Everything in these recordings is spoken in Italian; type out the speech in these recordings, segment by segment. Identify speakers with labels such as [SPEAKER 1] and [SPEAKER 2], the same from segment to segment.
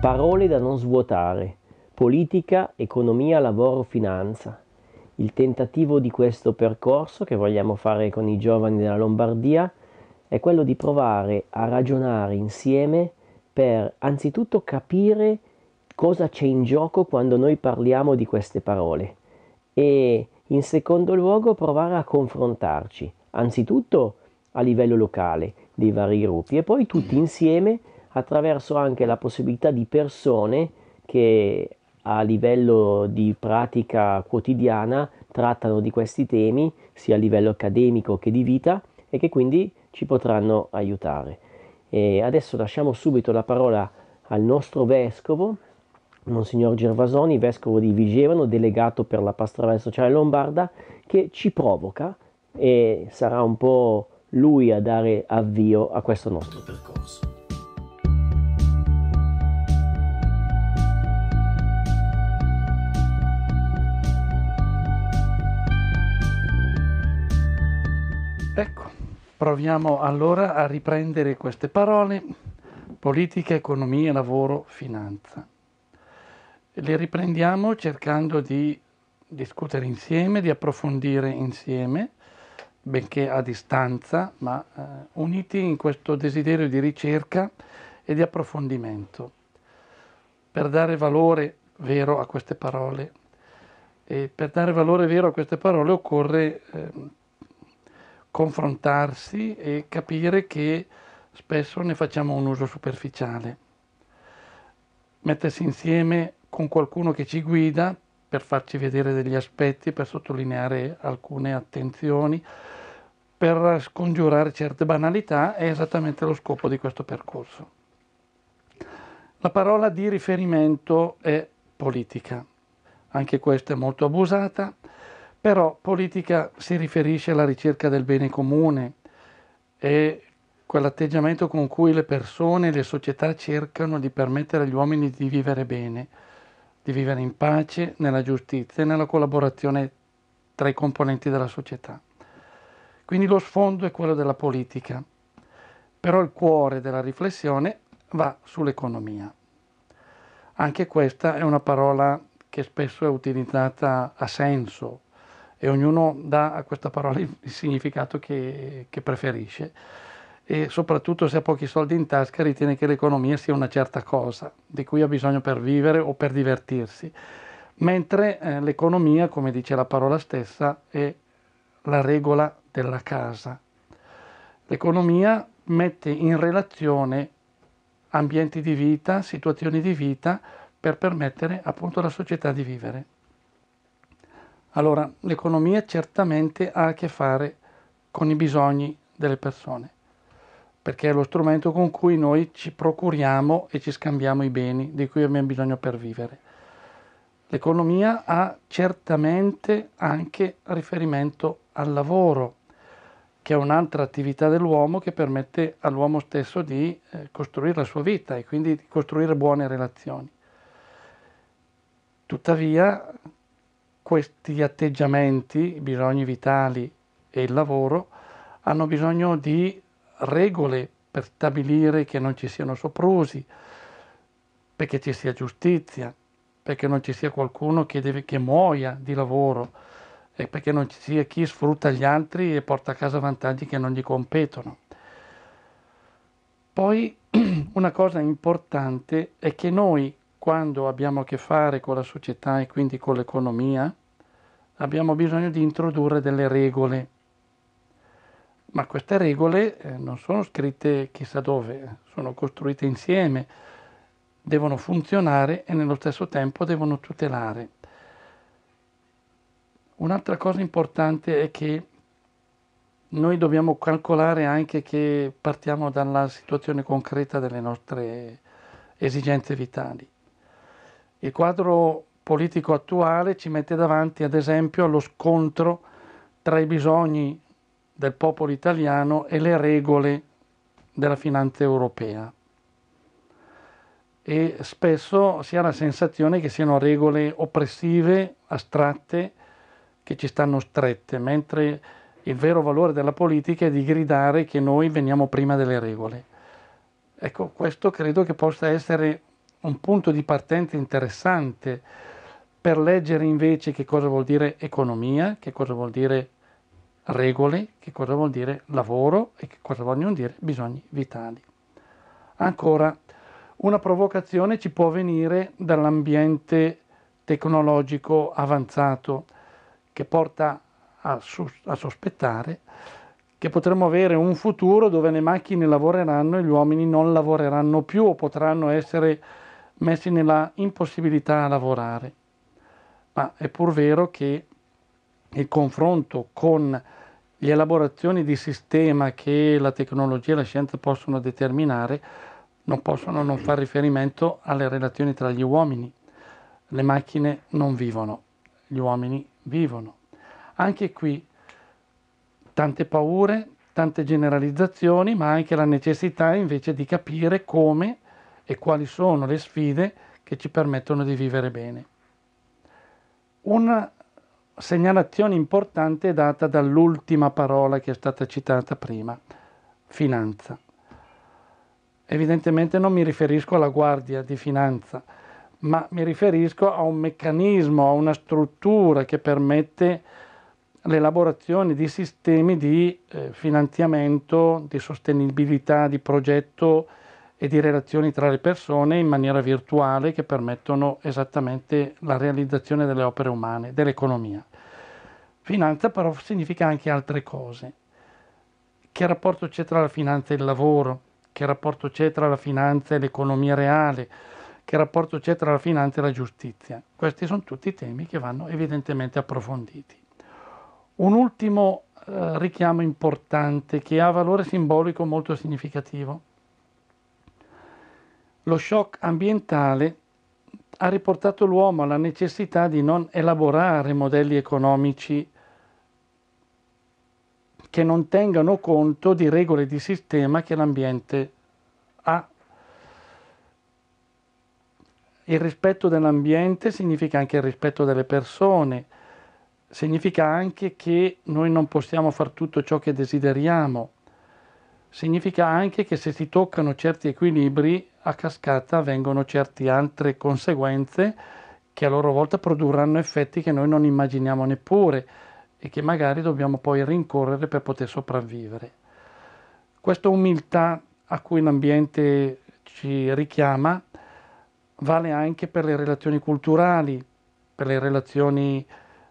[SPEAKER 1] Parole da non svuotare. Politica, economia, lavoro, finanza. Il tentativo di questo percorso che vogliamo fare con i giovani della Lombardia è quello di provare a ragionare insieme per anzitutto capire cosa c'è in gioco quando noi parliamo di queste parole e in secondo luogo provare a confrontarci, anzitutto a livello locale dei vari gruppi e poi tutti insieme attraverso anche la possibilità di persone che a livello di pratica quotidiana trattano di questi temi sia a livello accademico che di vita e che quindi ci potranno aiutare. E adesso lasciamo subito la parola al nostro vescovo, Monsignor Gervasoni, vescovo di Vigevano, delegato per la pastorale sociale lombarda, che ci provoca e sarà un po' lui a dare avvio a questo nostro percorso.
[SPEAKER 2] Proviamo allora a riprendere queste parole, politica, economia, lavoro, finanza. Le riprendiamo cercando di discutere insieme, di approfondire insieme, benché a distanza, ma eh, uniti in questo desiderio di ricerca e di approfondimento, per dare valore vero a queste parole. E per dare valore vero a queste parole occorre eh, confrontarsi e capire che spesso ne facciamo un uso superficiale. Mettersi insieme con qualcuno che ci guida per farci vedere degli aspetti, per sottolineare alcune attenzioni, per scongiurare certe banalità è esattamente lo scopo di questo percorso. La parola di riferimento è politica, anche questa è molto abusata, però politica si riferisce alla ricerca del bene comune e quell'atteggiamento con cui le persone e le società cercano di permettere agli uomini di vivere bene, di vivere in pace, nella giustizia e nella collaborazione tra i componenti della società. Quindi lo sfondo è quello della politica, però il cuore della riflessione va sull'economia. Anche questa è una parola che spesso è utilizzata a senso, e ognuno dà a questa parola il significato che, che preferisce e soprattutto se ha pochi soldi in tasca ritiene che l'economia sia una certa cosa di cui ha bisogno per vivere o per divertirsi, mentre eh, l'economia, come dice la parola stessa, è la regola della casa. L'economia mette in relazione ambienti di vita, situazioni di vita per permettere appunto alla società di vivere. Allora, l'economia certamente ha a che fare con i bisogni delle persone, perché è lo strumento con cui noi ci procuriamo e ci scambiamo i beni di cui abbiamo bisogno per vivere. L'economia ha certamente anche riferimento al lavoro, che è un'altra attività dell'uomo che permette all'uomo stesso di eh, costruire la sua vita e quindi di costruire buone relazioni. Tuttavia questi atteggiamenti, i bisogni vitali e il lavoro, hanno bisogno di regole per stabilire che non ci siano soprusi, perché ci sia giustizia, perché non ci sia qualcuno che, deve, che muoia di lavoro e perché non ci sia chi sfrutta gli altri e porta a casa vantaggi che non gli competono. Poi una cosa importante è che noi quando abbiamo a che fare con la società e quindi con l'economia, abbiamo bisogno di introdurre delle regole. Ma queste regole eh, non sono scritte chissà dove, eh, sono costruite insieme, devono funzionare e nello stesso tempo devono tutelare. Un'altra cosa importante è che noi dobbiamo calcolare anche che partiamo dalla situazione concreta delle nostre esigenze vitali. Il quadro politico attuale ci mette davanti ad esempio allo scontro tra i bisogni del popolo italiano e le regole della finanza europea. E spesso si ha la sensazione che siano regole oppressive, astratte, che ci stanno strette, mentre il vero valore della politica è di gridare che noi veniamo prima delle regole. Ecco, questo credo che possa essere un punto di partenza interessante per leggere invece che cosa vuol dire economia, che cosa vuol dire regole, che cosa vuol dire lavoro e che cosa vogliono dire bisogni vitali. Ancora, una provocazione ci può venire dall'ambiente tecnologico avanzato che porta a, sus- a sospettare che potremmo avere un futuro dove le macchine lavoreranno e gli uomini non lavoreranno più o potranno essere messi nella impossibilità a lavorare. Ma è pur vero che il confronto con le elaborazioni di sistema che la tecnologia e la scienza possono determinare non possono non far riferimento alle relazioni tra gli uomini. Le macchine non vivono, gli uomini vivono. Anche qui tante paure, tante generalizzazioni, ma anche la necessità invece di capire come e quali sono le sfide che ci permettono di vivere bene. Una segnalazione importante è data dall'ultima parola che è stata citata prima, finanza. Evidentemente non mi riferisco alla guardia di finanza, ma mi riferisco a un meccanismo, a una struttura che permette l'elaborazione di sistemi di eh, finanziamento, di sostenibilità, di progetto, e di relazioni tra le persone in maniera virtuale che permettono esattamente la realizzazione delle opere umane, dell'economia. Finanza però significa anche altre cose. Che rapporto c'è tra la finanza e il lavoro? Che rapporto c'è tra la finanza e l'economia reale? Che rapporto c'è tra la finanza e la giustizia? Questi sono tutti temi che vanno evidentemente approfonditi. Un ultimo eh, richiamo importante che ha valore simbolico molto significativo lo shock ambientale ha riportato l'uomo alla necessità di non elaborare modelli economici che non tengano conto di regole di sistema che l'ambiente ha. Il rispetto dell'ambiente significa anche il rispetto delle persone, significa anche che noi non possiamo fare tutto ciò che desideriamo, significa anche che se si toccano certi equilibri a cascata vengono certe altre conseguenze che a loro volta produrranno effetti che noi non immaginiamo neppure e che magari dobbiamo poi rincorrere per poter sopravvivere. Questa umiltà a cui l'ambiente ci richiama vale anche per le relazioni culturali, per le relazioni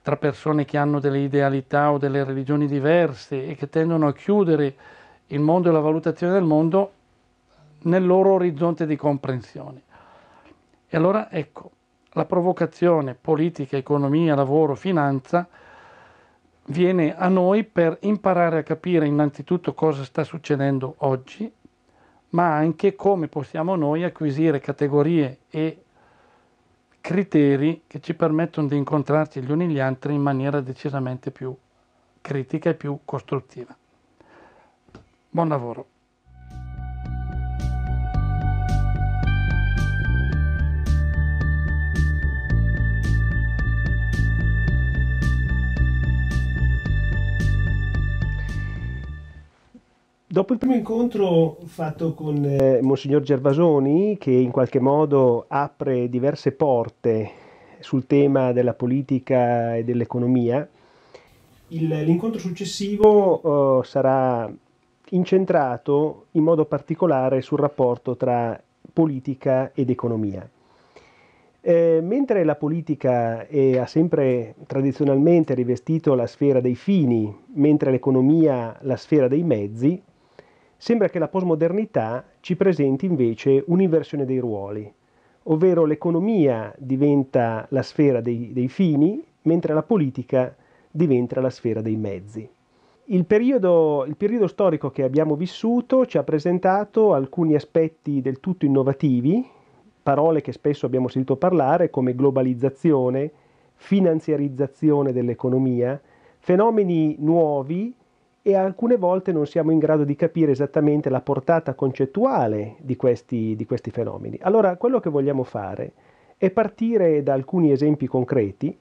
[SPEAKER 2] tra persone che hanno delle idealità o delle religioni diverse e che tendono a chiudere il mondo e la valutazione del mondo nel loro orizzonte di comprensione. E allora ecco, la provocazione politica, economia, lavoro, finanza viene a noi per imparare a capire innanzitutto cosa sta succedendo oggi, ma anche come possiamo noi acquisire categorie e criteri che ci permettono di incontrarci gli uni gli altri in maniera decisamente più critica e più costruttiva. Buon lavoro.
[SPEAKER 3] Dopo il primo incontro fatto con eh, Monsignor Gervasoni, che in qualche modo apre diverse porte sul tema della politica e dell'economia, l'incontro successivo eh, sarà incentrato in modo particolare sul rapporto tra politica ed economia. Eh, mentre la politica è, ha sempre tradizionalmente rivestito la sfera dei fini, mentre l'economia la sfera dei mezzi, Sembra che la postmodernità ci presenti invece un'inversione dei ruoli, ovvero l'economia diventa la sfera dei, dei fini, mentre la politica diventa la sfera dei mezzi. Il periodo, il periodo, storico che abbiamo vissuto ci ha presentato alcuni aspetti del tutto innovativi, parole che spesso abbiamo sentito parlare come globalizzazione, finanziarizzazione dell'economia, fenomeni nuovi e alcune volte non siamo in grado di capire esattamente la portata concettuale di questi, di questi fenomeni. Allora quello che vogliamo fare è partire da alcuni esempi concreti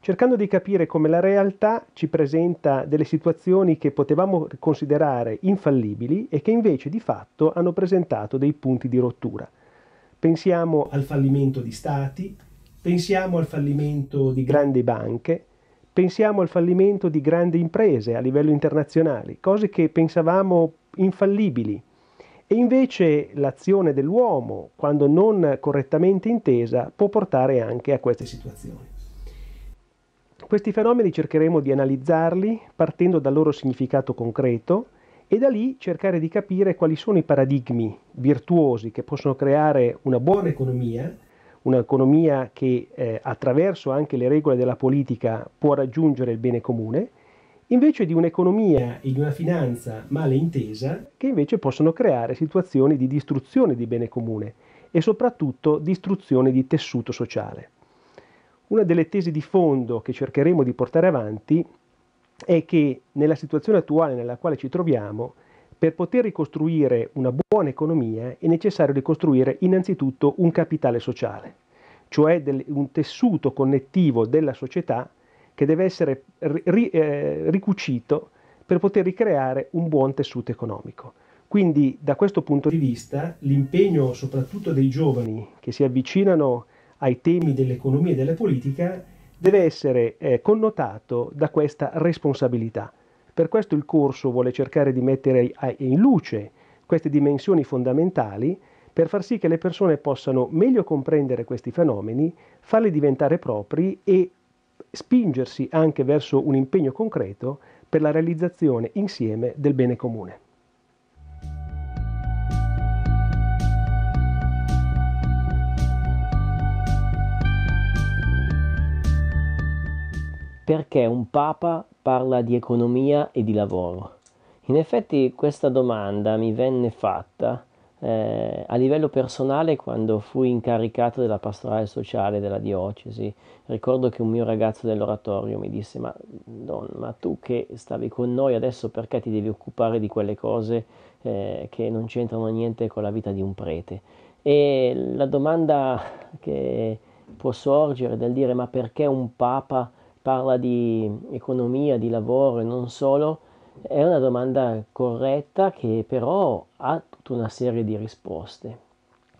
[SPEAKER 3] cercando di capire come la realtà ci presenta delle situazioni che potevamo considerare infallibili e che invece di fatto hanno presentato dei punti di rottura. Pensiamo al fallimento di stati, pensiamo al fallimento di grandi banche, Pensiamo al fallimento di grandi imprese a livello internazionale, cose che pensavamo infallibili. E invece l'azione dell'uomo, quando non correttamente intesa, può portare anche a queste situazioni. Questi fenomeni cercheremo di analizzarli partendo dal loro significato concreto e da lì cercare di capire quali sono i paradigmi virtuosi che possono creare una buona economia un'economia che eh, attraverso anche le regole della politica può raggiungere il bene comune, invece di un'economia e di una finanza male intesa che invece possono creare situazioni di distruzione di bene comune e soprattutto distruzione di tessuto sociale. Una delle tesi di fondo che cercheremo di portare avanti è che nella situazione attuale nella quale ci troviamo per poter ricostruire una buona economia è necessario ricostruire innanzitutto un capitale sociale, cioè del, un tessuto connettivo della società che deve essere ri, eh, ricucito per poter ricreare un buon tessuto economico. Quindi da questo punto di vista l'impegno soprattutto dei giovani che si avvicinano ai temi dell'economia e della politica deve essere eh, connotato da questa responsabilità. Per questo il corso vuole cercare di mettere in luce queste dimensioni fondamentali per far sì che le persone possano meglio comprendere questi fenomeni, farli diventare propri e spingersi anche verso un impegno concreto per la realizzazione insieme del bene comune.
[SPEAKER 1] Perché un Papa parla di economia e di lavoro. In effetti questa domanda mi venne fatta eh, a livello personale quando fui incaricato della pastorale sociale della diocesi. Ricordo che un mio ragazzo dell'oratorio mi disse ma Don, ma tu che stavi con noi adesso perché ti devi occupare di quelle cose eh, che non c'entrano niente con la vita di un prete? E la domanda che può sorgere del dire ma perché un papa parla di economia, di lavoro e non solo, è una domanda corretta che però ha tutta una serie di risposte.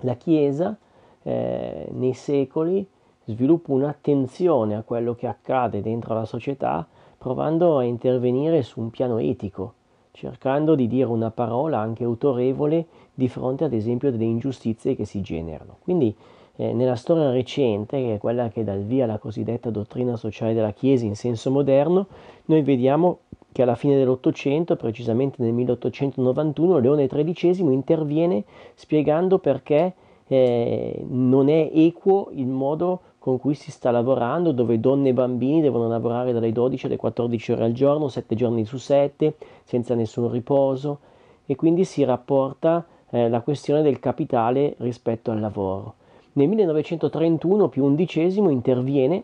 [SPEAKER 1] La Chiesa eh, nei secoli sviluppa un'attenzione a quello che accade dentro la società provando a intervenire su un piano etico, cercando di dire una parola anche autorevole di fronte ad esempio delle ingiustizie che si generano. Quindi eh, nella storia recente, che è quella che dà il via alla cosiddetta dottrina sociale della Chiesa in senso moderno, noi vediamo che alla fine dell'Ottocento, precisamente nel 1891, Leone XIII interviene spiegando perché eh, non è equo il modo con cui si sta lavorando, dove donne e bambini devono lavorare dalle 12 alle 14 ore al giorno, 7 giorni su 7, senza nessun riposo, e quindi si rapporta eh, la questione del capitale rispetto al lavoro. Nel 1931 più XI interviene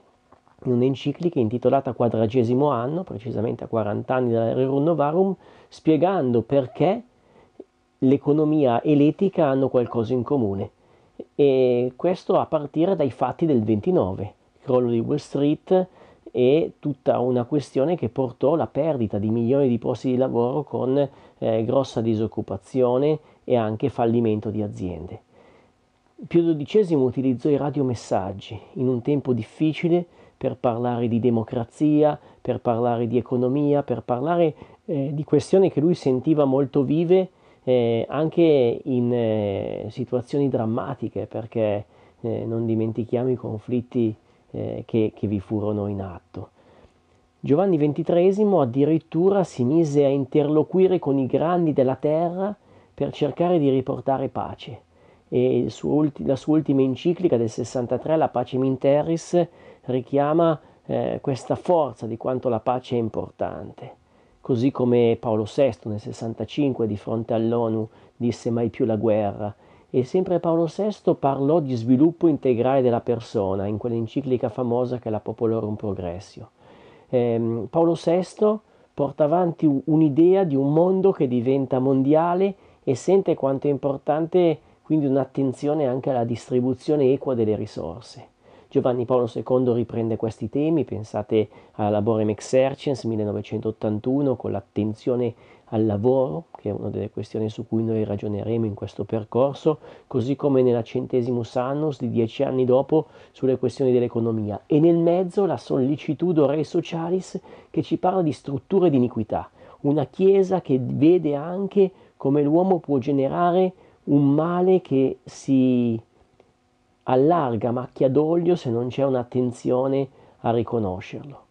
[SPEAKER 1] in un'enciclica intitolata Quadragesimo anno, precisamente a 40 anni dalla Rerum Novarum, spiegando perché l'economia e l'etica hanno qualcosa in comune. E questo a partire dai fatti del 29, il crollo di Wall Street e tutta una questione che portò alla perdita di milioni di posti di lavoro con eh, grossa disoccupazione e anche fallimento di aziende. Pio XII utilizzò i radiomessaggi in un tempo difficile per parlare di democrazia, per parlare di economia, per parlare eh, di questioni che lui sentiva molto vive eh, anche in eh, situazioni drammatiche, perché eh, non dimentichiamo i conflitti eh, che, che vi furono in atto. Giovanni XXIII addirittura si mise a interloquire con i grandi della terra per cercare di riportare pace e suo, la sua ultima enciclica del 63, la Pace Minteris, richiama eh, questa forza di quanto la pace è importante. Così come Paolo VI nel 65 di fronte all'ONU disse mai più la guerra e sempre Paolo VI parlò di sviluppo integrale della persona in quell'enciclica famosa che è la Popolorum Progressio. Eh, Paolo VI porta avanti un'idea di un mondo che diventa mondiale e sente quanto è importante quindi un'attenzione anche alla distribuzione equa delle risorse. Giovanni Paolo II riprende questi temi, pensate alla Laborem Exercens 1981 con l'attenzione al lavoro, che è una delle questioni su cui noi ragioneremo in questo percorso, così come nella Centesimus Annus di dieci anni dopo sulle questioni dell'economia. E nel mezzo la Sollicitudo Re Socialis che ci parla di strutture di iniquità, una Chiesa che vede anche come l'uomo può generare un male che si allarga macchia d'olio se non c'è un'attenzione a riconoscerlo.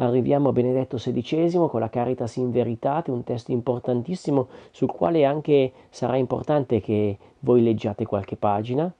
[SPEAKER 1] Arriviamo a Benedetto XVI con la Caritas in Veritate, un testo importantissimo sul quale anche sarà importante che voi leggiate qualche pagina,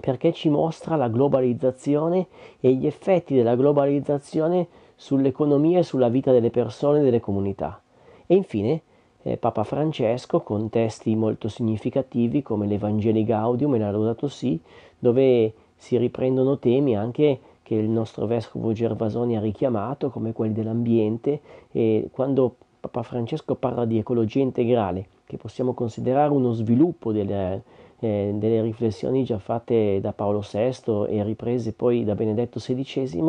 [SPEAKER 1] perché ci mostra la globalizzazione e gli effetti della globalizzazione sull'economia e sulla vita delle persone e delle comunità. E infine eh, Papa Francesco con testi molto significativi come l'Evangeli Gaudium e la Laudato Si, dove si riprendono temi anche che il nostro vescovo Gervasoni ha richiamato, come quelli dell'ambiente, e quando Papa Francesco parla di ecologia integrale, che possiamo considerare uno sviluppo delle, eh, delle riflessioni già fatte da Paolo VI e riprese poi da Benedetto XVI,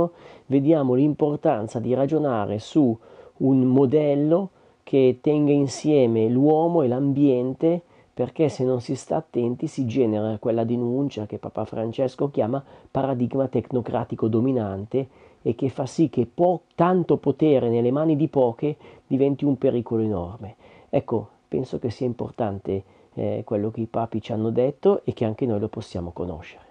[SPEAKER 1] vediamo l'importanza di ragionare su un modello che tenga insieme l'uomo e l'ambiente perché se non si sta attenti si genera quella denuncia che Papa Francesco chiama paradigma tecnocratico dominante e che fa sì che po- tanto potere nelle mani di poche diventi un pericolo enorme. Ecco, penso che sia importante eh, quello che i papi ci hanno detto e che anche noi lo possiamo conoscere.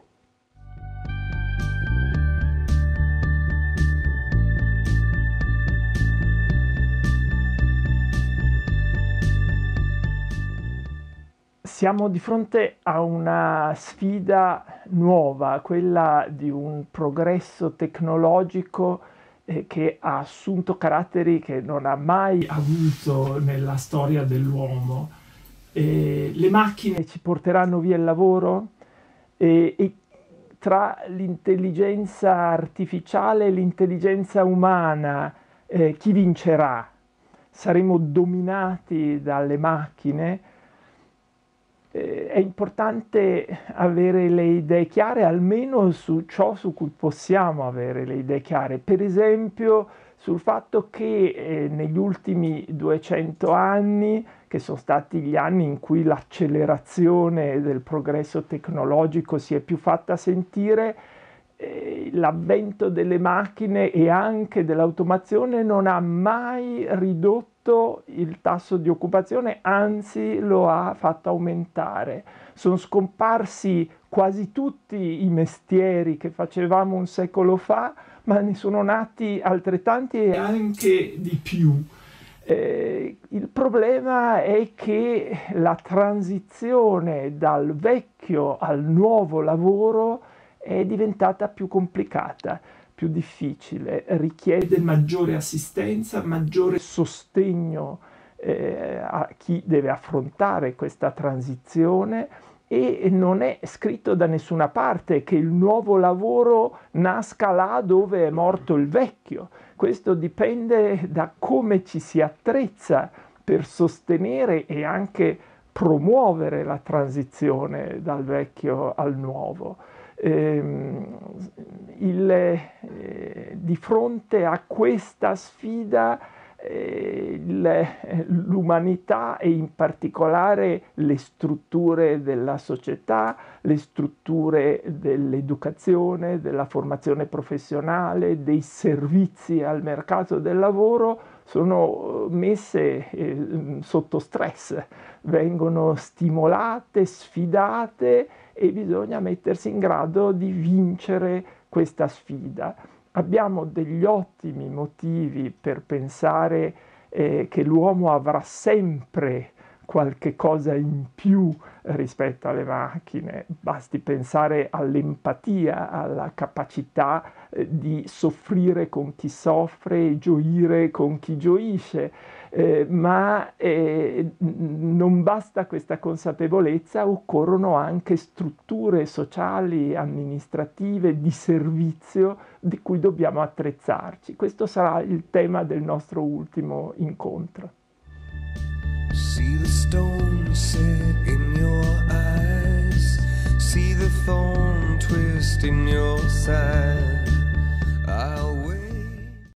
[SPEAKER 4] siamo di fronte a una sfida nuova, quella di un progresso tecnologico eh, che ha assunto caratteri che non ha mai avuto nella storia dell'uomo. Eh, le macchine ci porteranno via il lavoro eh, e tra l'intelligenza artificiale e l'intelligenza umana eh, chi vincerà? Saremo dominati dalle macchine? eh, è importante avere le idee chiare almeno su ciò su cui possiamo avere le idee chiare. Per esempio sul fatto che eh, negli ultimi 200 anni, che sono stati gli anni in cui l'accelerazione del progresso tecnologico si è più fatta sentire, eh, l'avvento delle macchine e anche dell'automazione non ha mai ridotto ridotto il tasso di occupazione, anzi lo ha fatto aumentare. Sono scomparsi quasi tutti i mestieri che facevamo un secolo fa, ma ne sono nati altrettanti e anche di più. Eh, il problema è che la transizione dal vecchio al nuovo lavoro è diventata più complicata più difficile, richiede maggiore assistenza, maggiore sostegno eh, a chi deve affrontare questa transizione e non è scritto da nessuna parte che il nuovo lavoro nasca là dove è morto il vecchio. Questo dipende da come ci si attrezza per sostenere e anche promuovere la transizione dal vecchio al nuovo. Ehm, il, eh, di fronte a questa sfida eh, eh, l'umanità e in particolare le strutture della società, le strutture dell'educazione, della formazione professionale, dei servizi al mercato del lavoro sono eh, messe sotto stress, vengono stimolate, sfidate e bisogna mettersi in grado di vincere questa sfida. Abbiamo degli ottimi motivi per pensare eh, che l'uomo avrà sempre qualche cosa in più rispetto alle macchine, basti pensare all'empatia, alla capacità eh, di soffrire con chi soffre e gioire con chi gioisce, eh, ma eh, non basta questa consapevolezza, occorrono anche strutture sociali, amministrative, di servizio di cui dobbiamo attrezzarci. Questo sarà il tema del nostro ultimo incontro.
[SPEAKER 1] See the stone set in your eyes. See the thorn twist in your side.